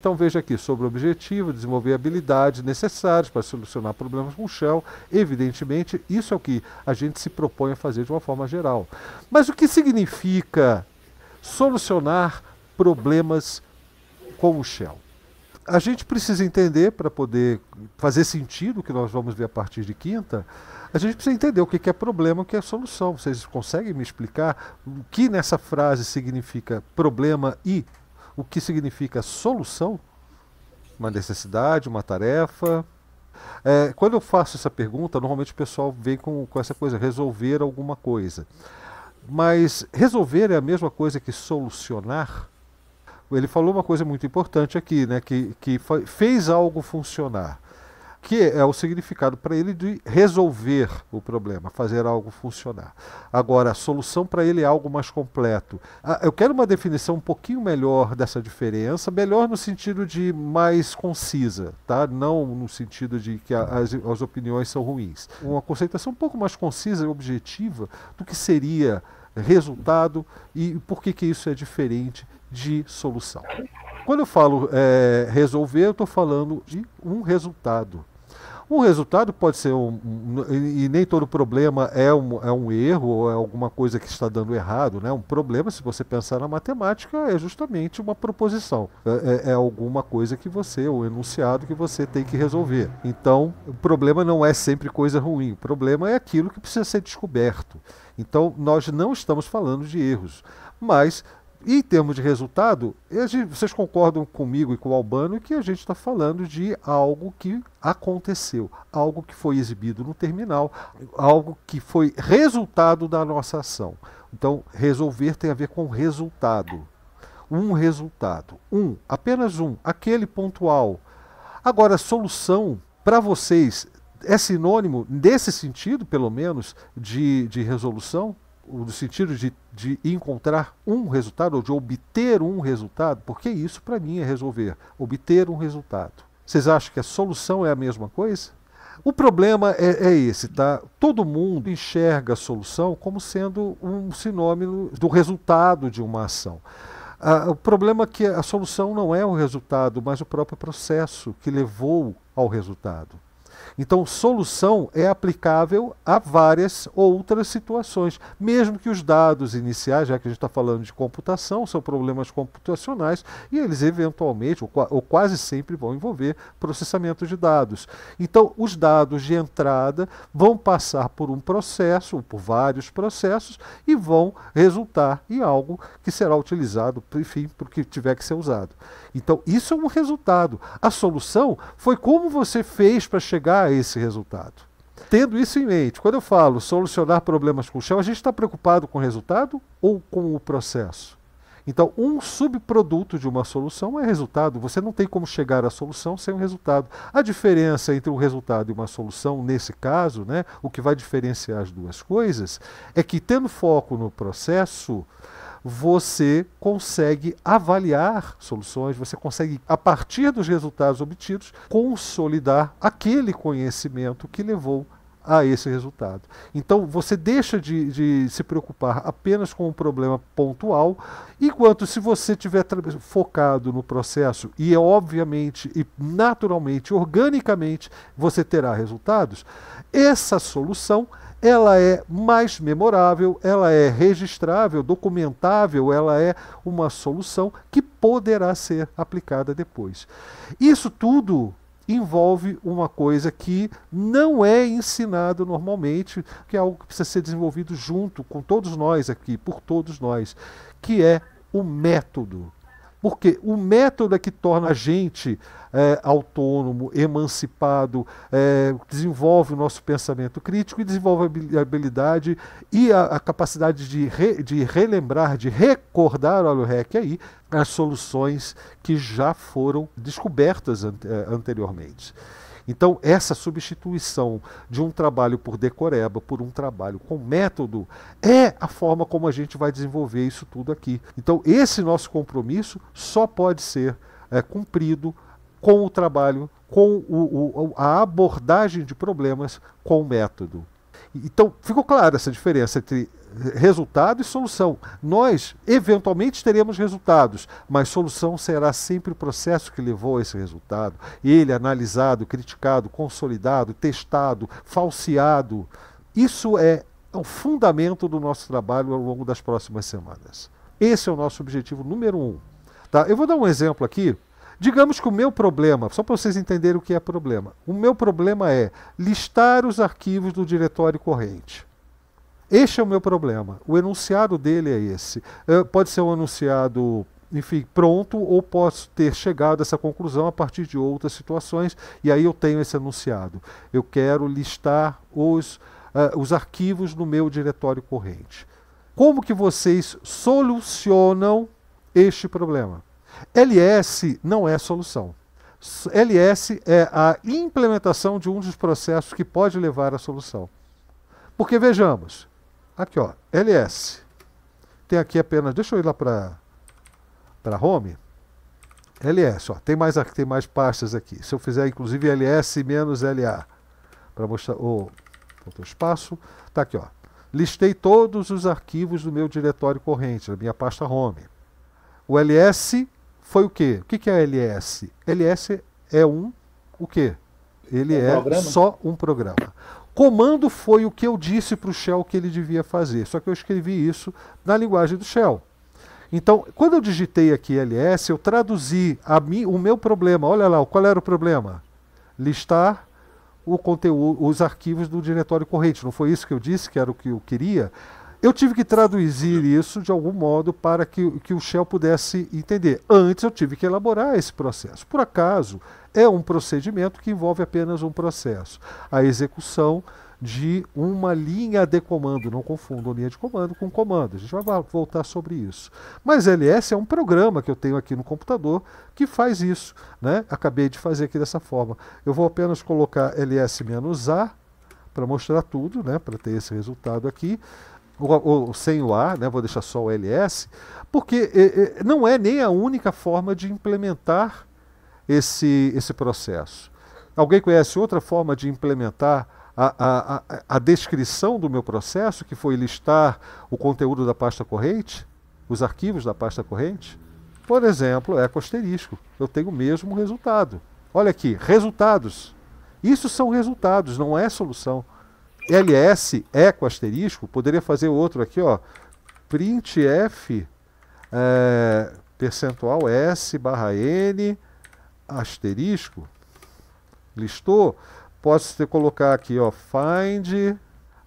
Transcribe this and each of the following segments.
Então veja aqui sobre o objetivo, desenvolver habilidades necessárias para solucionar problemas com o chão. Evidentemente, isso é o que a gente se propõe a fazer de uma forma geral. Mas o que significa solucionar problemas com o shell? A gente precisa entender para poder fazer sentido o que nós vamos ver a partir de quinta. A gente precisa entender o que é problema, o que é solução. Vocês conseguem me explicar o que nessa frase significa problema e o que significa solução, uma necessidade, uma tarefa. É, quando eu faço essa pergunta, normalmente o pessoal vem com, com essa coisa, resolver alguma coisa. Mas resolver é a mesma coisa que solucionar? Ele falou uma coisa muito importante aqui, né, que, que fez algo funcionar que é o significado para ele de resolver o problema, fazer algo funcionar. Agora, a solução para ele é algo mais completo. Ah, eu quero uma definição um pouquinho melhor dessa diferença, melhor no sentido de mais concisa, tá? não no sentido de que as, as opiniões são ruins. Uma conceituação um pouco mais concisa e objetiva do que seria resultado e por que, que isso é diferente de solução. Quando eu falo é, resolver, eu estou falando de um resultado. Um resultado pode ser um, um, e nem todo problema é um, é um erro ou é alguma coisa que está dando errado, né? Um problema, se você pensar na matemática, é justamente uma proposição, é, é, é alguma coisa que você, ou enunciado que você tem que resolver. Então, o problema não é sempre coisa ruim, o problema é aquilo que precisa ser descoberto. Então, nós não estamos falando de erros, mas em termos de resultado, vocês concordam comigo e com o Albano que a gente está falando de algo que aconteceu, algo que foi exibido no terminal, algo que foi resultado da nossa ação. Então, resolver tem a ver com resultado. Um resultado. Um, apenas um, aquele pontual. Agora, solução para vocês é sinônimo, nesse sentido, pelo menos, de, de resolução? no sentido de, de encontrar um resultado ou de obter um resultado, porque isso para mim é resolver, obter um resultado. Vocês acham que a solução é a mesma coisa? O problema é, é, esse, tá? Todo mundo enxerga a solução como sendo um sinônimo do resultado de uma ação. Ah, o problema é que a solução não é o resultado, mas o próprio processo que levou ao resultado. Então, solução é aplicável a várias outras situações, mesmo que os dados iniciais, já que a gente está falando de computação, são problemas computacionais e eles eventualmente ou, ou quase sempre vão envolver processamento de dados. Então, os dados de entrada vão passar por um processo, ou por vários processos, e vão resultar em algo que será utilizado, enfim, para o que tiver que ser usado. Então, isso é um resultado. A solução foi como você fez para chegar esse resultado. Tendo isso em mente, quando eu falo solucionar problemas com o chão, a gente está preocupado com o resultado ou com o processo? Então, um subproduto de uma solução é resultado. Você não tem como chegar à solução sem um resultado. A diferença entre um resultado e uma solução, nesse caso, né, o que vai diferenciar as duas coisas, é que tendo foco no processo, você consegue avaliar soluções, você consegue, a partir dos resultados obtidos, consolidar aquele conhecimento que levou a esse resultado. Então você deixa de, de, se preocupar apenas com um problema pontual, enquanto se você tiver focado no processo e obviamente e naturalmente, organicamente, você terá resultados. Essa solução ela é mais memorável, ela é registrável, documentável, ela é uma solução que poderá ser aplicada depois. Isso tudo envolve uma coisa que não é ensinado normalmente, que é algo que precisa ser desenvolvido junto com todos nós aqui, por todos nós, que é o método. Porque o método é que torna a gente é, autônomo, emancipado, é, desenvolve o nosso pensamento crítico e desenvolve a habilidade e a, a capacidade de, re, de relembrar, de recordar, olha o REC aí, as soluções que já foram descobertas é, anteriormente. Então, essa substituição de um trabalho por decoreba por um trabalho com método é a forma como a gente vai desenvolver isso tudo aqui. Então, esse nosso compromisso só pode ser é, cumprido com o trabalho, com o, o, a abordagem de problemas com método. Então, ficou clara essa diferença entre resultado e solução. Nós, eventualmente, teremos resultados, mas solução será sempre o processo que levou a esse resultado. Ele analisado, criticado, consolidado, testado, falseado. Isso é o fundamento do nosso trabalho ao longo das próximas semanas. Esse é o nosso objetivo número um. Tá? Eu vou dar um exemplo aqui. Digamos que o meu problema, só para vocês entenderem o que é problema, o meu problema é listar os arquivos do diretório corrente. Este é o meu problema. O enunciado dele é esse. É, pode ser um enunciado enfim, pronto, ou posso ter chegado a essa conclusão a partir de outras situações, e aí eu tenho esse enunciado. Eu quero listar os, uh, os arquivos no meu diretório corrente. Como que vocês solucionam este problema? LS não é solução. LS é a implementação de um dos processos que pode levar à solução. Porque vejamos, Aqui, ó, ls. Tem aqui apenas, deixa eu ir lá para para home. ls, ó, tem mais tem mais pastas aqui. Se eu fizer inclusive ls-la para mostrar o espaço, tá aqui, ó. Listei todos os arquivos do meu diretório corrente, da minha pasta home. O ls foi o quê? O que, que é ls? ls é um o quê? Ele um é só um programa comando foi o que eu disse para o Shell que ele devia fazer, só que eu escrevi isso na linguagem do Shell. Então, quando eu digitei aqui ls, eu traduzi mim, o meu problema. Olha lá, qual era o problema? Listar o conteúdo, os arquivos do diretório corrente. Não foi isso que eu disse, que era o que eu queria? Eu tive que traduzir isso de algum modo para que, que o Shell pudesse entender. Antes eu tive que elaborar esse processo. Por acaso, é um procedimento que envolve apenas um processo, a execução de uma linha de comando. Não confundam linha de comando com comando, a gente vai voltar sobre isso. Mas LS é um programa que eu tenho aqui no computador que faz isso. Né? Acabei de fazer aqui dessa forma. Eu vou apenas colocar ls-a para mostrar tudo, né? para ter esse resultado aqui. Ou, ou, sem o A, né? vou deixar só o LS, porque eh, não é nem a única forma de implementar esse, esse processo. Alguém conhece outra forma de implementar a, a, a, descrição do meu processo, que foi listar o conteúdo da pasta corrente, os arquivos da pasta corrente? Por exemplo, é asterisco. Eu tenho o mesmo resultado. Olha aqui, resultados. Isso são resultados, não é solução. LS, eco asterisco, poderia fazer outro aqui, ó. printf é, eh, percentual S barra N, asterisco, listou, posso colocar aqui, ó, find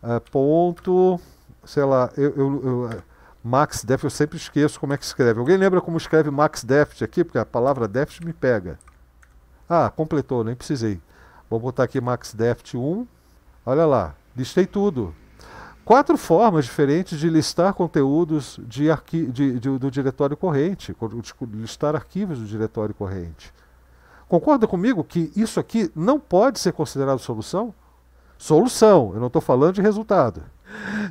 uh, ponto, sei lá, eu, eu, eu, eh, max deft, eu sempre esqueço como é que escreve. Alguém lembra como escreve max deft aqui? Porque a palavra deft me pega. Ah, completou, nem precisei. Vou botar aqui max deft 1. Olha lá, listei tudo. Quatro formas diferentes de listar conteúdos de de, de, do diretório corrente, listar arquivos do diretório corrente. Concorda comigo que isso aqui não pode ser considerado solução? Solução, eu não estou falando de resultado.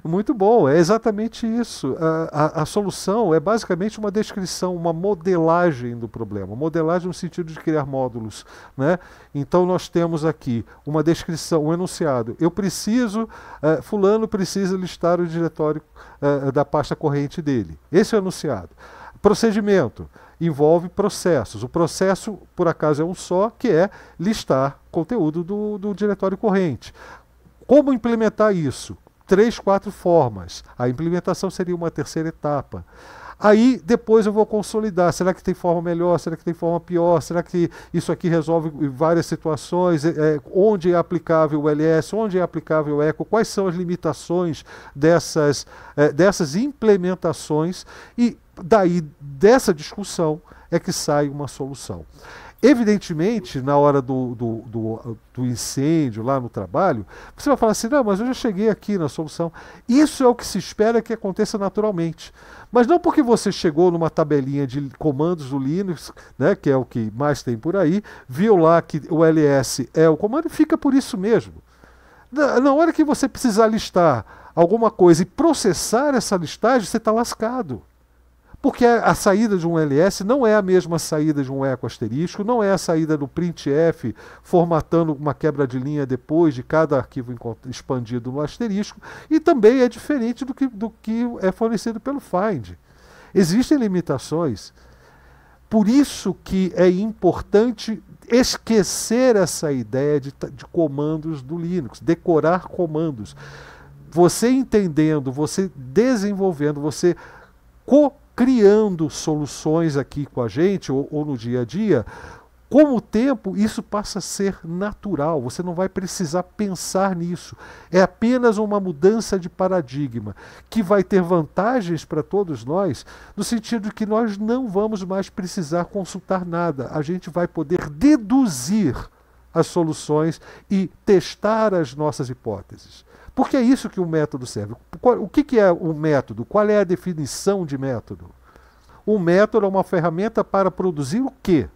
Muito bom, é exatamente isso. A, a, a, solução é basicamente uma descrição, uma modelagem do problema. Modelagem no sentido de criar módulos. Né? Então nós temos aqui uma descrição, um enunciado. Eu preciso, uh, fulano precisa listar o diretório uh, da pasta corrente dele. Esse é o enunciado. Procedimento envolve processos. O processo, por acaso, é um só, que é listar conteúdo do, do diretório corrente. Como implementar isso? Três, quatro formas. A implementação seria uma terceira etapa. Aí depois eu vou consolidar. Será que tem forma melhor? Será que tem forma pior? Será que isso aqui resolve várias situações? É, é onde é aplicável o LS? Onde é aplicável o ECO? Quais são as limitações dessas, é, dessas implementações? E daí, dessa discussão, é que sai uma solução. Evidentemente, na hora do, do, do, do, incêndio lá no trabalho, você vai falar assim: não, mas eu já cheguei aqui na solução. Isso é o que se espera que aconteça naturalmente. Mas não porque você chegou numa tabelinha de comandos do Linux, né, que é o que mais tem por aí, viu lá que o ls é o comando e fica por isso mesmo. Na, na hora que você precisar listar alguma coisa e processar essa listagem, você está lascado. Porque a, saída de um LS não é a mesma saída de um eco asterisco, não é a saída do printf formatando uma quebra de linha depois de cada arquivo expandido no asterisco, e também é diferente do que, do que é fornecido pelo find. Existem limitações. Por isso que é importante esquecer essa ideia de, de comandos do Linux, decorar comandos. Você entendendo, você desenvolvendo, você co criando soluções aqui com a gente ou, ou no dia a dia, com o tempo, isso passa a ser natural, você não vai precisar pensar nisso. É apenas uma mudança de paradigma que vai ter vantagens para todos nós, no sentido de que nós não vamos mais precisar consultar nada, a gente vai poder deduzir as soluções e testar as nossas hipóteses. Porque é isso que o método serve. O que, que é o método? Qual é a definição de método? O método é uma ferramenta para produzir o quê?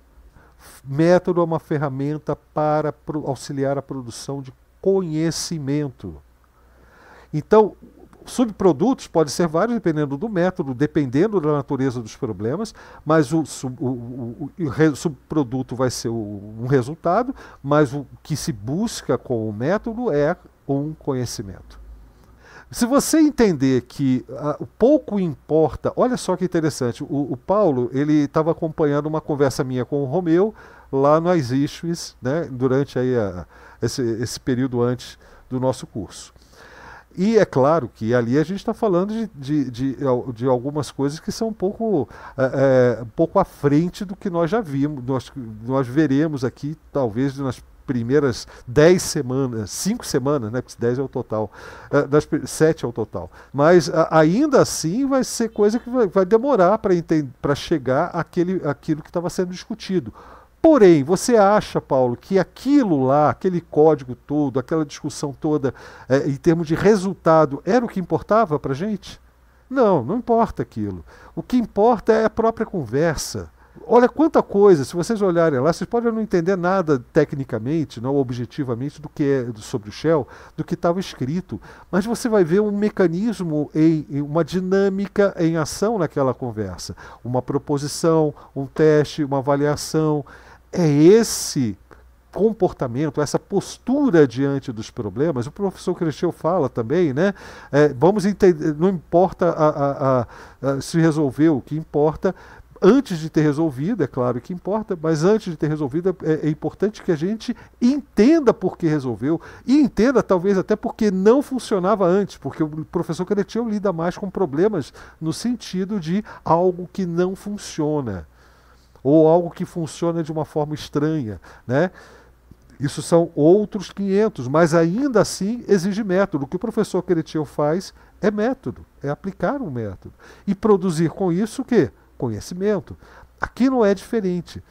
Método é uma ferramenta para auxiliar a produção de conhecimento. Então, subprodutos podem ser vários, dependendo do método, dependendo da natureza dos problemas, mas o, sub, o, o, o subproduto vai ser um resultado, mas o que se busca com o método é um conhecimento. Se você entender que uh, pouco importa, olha só que interessante, o, o Paulo ele estava acompanhando uma conversa minha com o Romeu lá no Issues, né, durante aí a, esse, esse período antes do nosso curso. E é claro que ali a gente está falando de, de, de, de, algumas coisas que são um pouco, é, um pouco à frente do que nós já vimos, nós, nós veremos aqui, talvez nas primeiras dez semanas, cinco semanas, né? Porque dez é o total, eh, das, sete é o total. Mas ainda assim vai ser coisa que vai, demorar para entender para chegar aquele àquilo que estava sendo discutido. Porém, você acha, Paulo, que aquilo lá, aquele código todo, aquela discussão toda, eh, em termos de resultado, era o que importava para a gente? Não, não importa aquilo. O que importa é a própria conversa olha quanta coisa, se vocês olharem lá, vocês podem não entender nada tecnicamente, não objetivamente, do que é sobre o Shell, do que estava escrito. Mas você vai ver um mecanismo, em, em, uma dinâmica em ação naquela conversa. Uma proposição, um teste, uma avaliação. É esse comportamento, essa postura diante dos problemas, o professor Cresceu fala também, né? É, vamos entender, não importa a, a, a, se resolveu, o que importa antes de ter resolvido, é claro que importa, mas antes de ter resolvido, é, é importante que a gente entenda por que resolveu e entenda, talvez, até porque não funcionava antes, porque o professor Canetinho lida mais com problemas no sentido de algo que não funciona ou algo que funciona de uma forma estranha, né? Isso são outros 500, mas ainda assim exige método. O que o professor Queretio faz é método, é aplicar um método. E produzir com isso o quê? conhecimento. Aqui não é diferente.